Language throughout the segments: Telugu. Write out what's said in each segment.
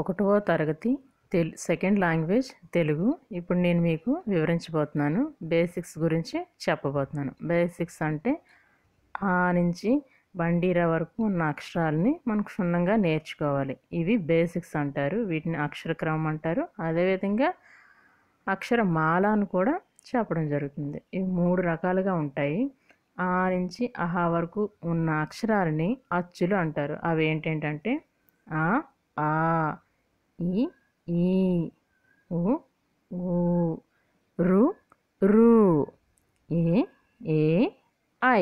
ఒకటవ తరగతి తెలు సెకండ్ లాంగ్వేజ్ తెలుగు ఇప్పుడు నేను మీకు వివరించబోతున్నాను బేసిక్స్ గురించి చెప్పబోతున్నాను బేసిక్స్ అంటే ఆ నుంచి బండీరా వరకు ఉన్న అక్షరాలని మనం క్షుణ్ణంగా నేర్చుకోవాలి ఇవి బేసిక్స్ అంటారు వీటిని అక్షర క్రమం అంటారు అదేవిధంగా అక్షరమాల అని కూడా చెప్పడం జరుగుతుంది ఇవి మూడు రకాలుగా ఉంటాయి ఆ నుంచి అహా వరకు ఉన్న అక్షరాలని అచ్చులు అంటారు అవి ఏంటంటే ఆ ఆ ఇ ఈ ఉ ఊ రు ఏ ఏ ఐ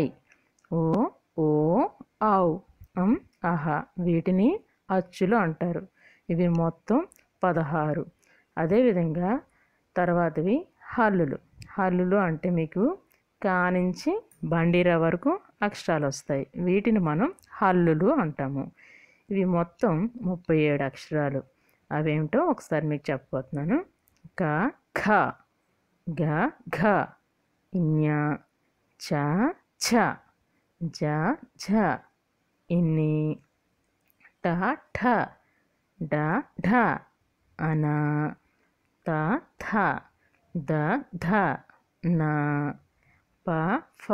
ఓ ఓ ఔ అం అహ వీటిని అచ్చులు అంటారు ఇవి మొత్తం పదహారు అదేవిధంగా తర్వాతవి హల్లులు హల్లులు అంటే మీకు కానించి బండిరా వరకు అక్షరాలు వస్తాయి వీటిని మనం హల్లులు అంటాము ఇవి మొత్తం ముప్పై ఏడు అక్షరాలు అవేమిటో ఒకసారి మీకు చెప్పబోతున్నాను క ఖ గ ఘ ఇన్య చ ఛ జ ఝ ఇన్ని ట ఠ డ ఢ అన త థ ద ధ న ప ఫ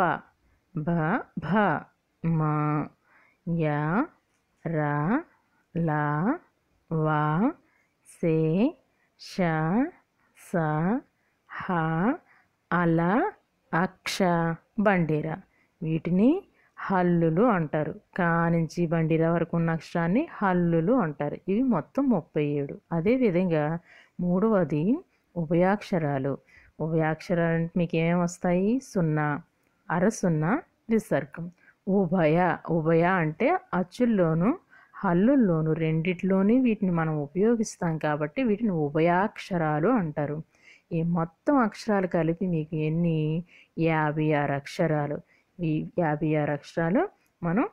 బ భ మ య రా లా వా సే ష స హ అల అక్ష బండిర వీటిని హల్లులు అంటారు కానించి బండిర వరకు ఉన్న అక్షరాన్ని హల్లులు అంటారు ఇవి మొత్తం ముప్పై ఏడు అదేవిధంగా మూడవది ఉభయాక్షరాలు ఉభయాక్షరాలు మీకు ఏమేమి వస్తాయి సున్నా అర సున్నా విసర్గం ఉభయ ఉభయ అంటే అచ్చుల్లోనూ హల్లుల్లోనూ రెండిట్లోని వీటిని మనం ఉపయోగిస్తాం కాబట్టి వీటిని ఉభయాక్షరాలు అంటారు ఈ మొత్తం అక్షరాలు కలిపి మీకు ఎన్ని యాభై ఆరు అక్షరాలు ఈ యాభై ఆరు అక్షరాలు మనం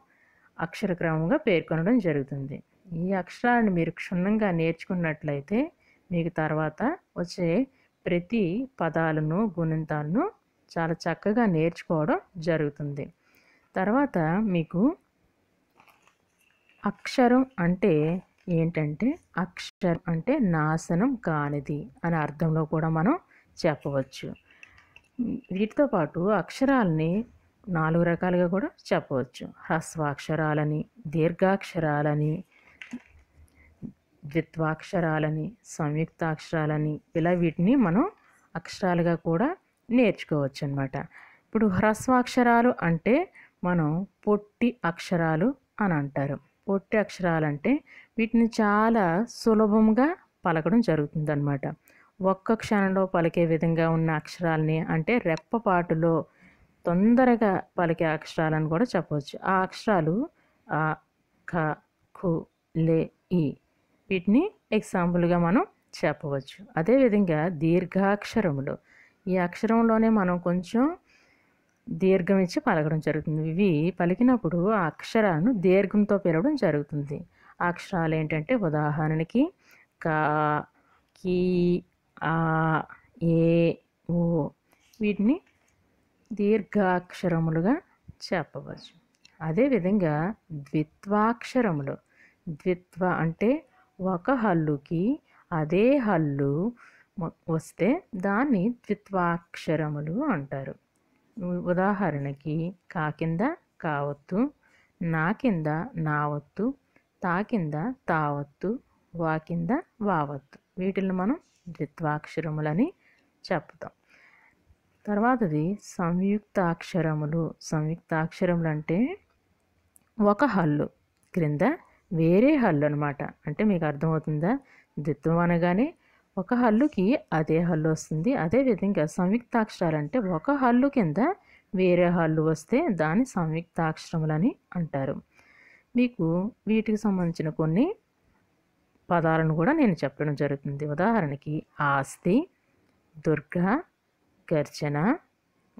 క్రమంగా పేర్కొనడం జరుగుతుంది ఈ అక్షరాలను మీరు క్షుణ్ణంగా నేర్చుకున్నట్లయితే మీకు తర్వాత వచ్చే ప్రతి పదాలను గుణింతాలను చాలా చక్కగా నేర్చుకోవడం జరుగుతుంది తర్వాత మీకు అక్షరం అంటే ఏంటంటే అక్షరం అంటే నాశనం కానిది అనే అర్థంలో కూడా మనం చెప్పవచ్చు వీటితో పాటు అక్షరాలని నాలుగు రకాలుగా కూడా చెప్పవచ్చు హ్రస్వాక్షరాలని దీర్ఘాక్షరాలని ద్విత్వాక్షరాలని సంయుక్తాక్షరాలని ఇలా వీటిని మనం అక్షరాలుగా కూడా నేర్చుకోవచ్చు అనమాట ఇప్పుడు హ్రస్వాక్షరాలు అంటే మనం పొట్టి అక్షరాలు అని అంటారు పొట్టి అక్షరాలంటే వీటిని చాలా సులభంగా పలకడం జరుగుతుంది అనమాట ఒక్క క్షణంలో పలికే విధంగా ఉన్న అక్షరాలని అంటే రెప్పపాటులో తొందరగా పలికే అక్షరాలను కూడా చెప్పవచ్చు ఆ అక్షరాలు ఆ ఖ ఖు లే ఈ వీటిని ఎగ్జాంపుల్గా మనం చెప్పవచ్చు అదేవిధంగా దీర్ఘాక్షరములు ఈ అక్షరంలోనే మనం కొంచెం దీర్ఘం ఇచ్చి పలకడం జరుగుతుంది ఇవి పలికినప్పుడు ఆ అక్షరాలను దీర్ఘంతో పిలవడం జరుగుతుంది ఆ అక్షరాలు ఏంటంటే ఉదాహరణకి కా కీ ఆ ఏ ఓ వీటిని దీర్ఘాక్షరములుగా చెప్పవచ్చు అదేవిధంగా ద్విత్వాక్షరములు ద్విత్వ అంటే ఒక హల్లుకి అదే హల్లు వస్తే దాన్ని ద్విత్వాక్షరములు అంటారు ఉదాహరణకి కా కింద కావత్తు నా కింద నావత్తు తా కింద తావత్తు వా కింద వావత్తు వీటిని మనం ద్విత్వాక్షరములని చెప్తాం తర్వాతది సంయుక్తాక్షరములు సంయుక్తాక్షరములు అంటే ఒక హల్లు క్రింద వేరే హల్లు అనమాట అంటే మీకు అర్థమవుతుందా ద్విత్వం అనగానే ఒక హల్లుకి అదే హల్లు వస్తుంది అదేవిధంగా అంటే ఒక హల్లు కింద వేరే హల్లు వస్తే దాని సంయుక్తాక్షరములని అంటారు మీకు వీటికి సంబంధించిన కొన్ని పదాలను కూడా నేను చెప్పడం జరుగుతుంది ఉదాహరణకి ఆస్తి దుర్గ గర్జన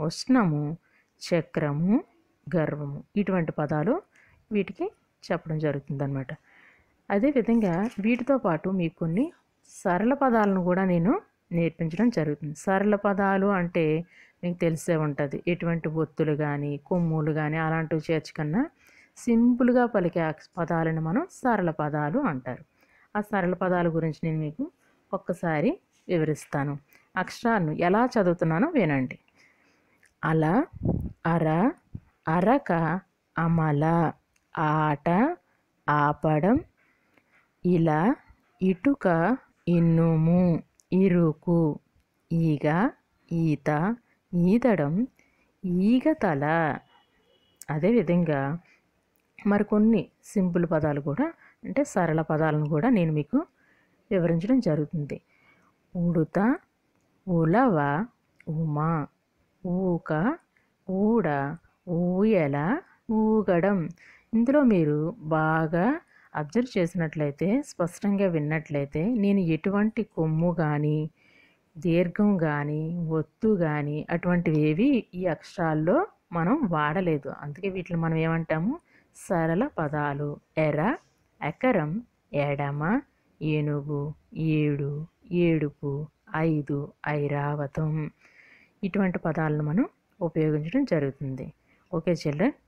ఉష్ణము చక్రము గర్వము ఇటువంటి పదాలు వీటికి చెప్పడం జరుగుతుంది అనమాట అదేవిధంగా వీటితో పాటు మీకు కొన్ని సరళ పదాలను కూడా నేను నేర్పించడం జరుగుతుంది సరళ పదాలు అంటే మీకు తెలిసే ఉంటుంది ఎటువంటి ఒత్తులు కానీ కొమ్ములు కానీ అలాంటివి చేర్చకన్నా సింపుల్గా పలికే పదాలను మనం సరళ పదాలు అంటారు ఆ సరళ పదాల గురించి నేను మీకు ఒక్కసారి వివరిస్తాను అక్షరాలను ఎలా చదువుతున్నానో వినండి అల అర అరక అమల ఆట ఆపడం ఇలా ఇటుక ఇనుము ఇరుకు ఈగ ఈత ఈదడం ఈగ తల అదేవిధంగా మరికొన్ని సింపుల్ పదాలు కూడా అంటే సరళ పదాలను కూడా నేను మీకు వివరించడం జరుగుతుంది ఉడుత ఉలవ ఉమా ఊక ఊడ ఊయల ఊగడం ఇందులో మీరు బాగా అబ్జర్వ్ చేసినట్లయితే స్పష్టంగా విన్నట్లయితే నేను ఎటువంటి కొమ్ము కానీ దీర్ఘం కానీ ఒత్తు కానీ అటువంటివి ఏవి ఈ అక్షరాల్లో మనం వాడలేదు అందుకే వీటిని మనం ఏమంటాము సరళ పదాలు ఎర ఎకరం ఎడమ ఏనుగు ఏడు ఏడుపు ఐదు ఐరావతం ఇటువంటి పదాలను మనం ఉపయోగించడం జరుగుతుంది ఓకే చిల్డ్రన్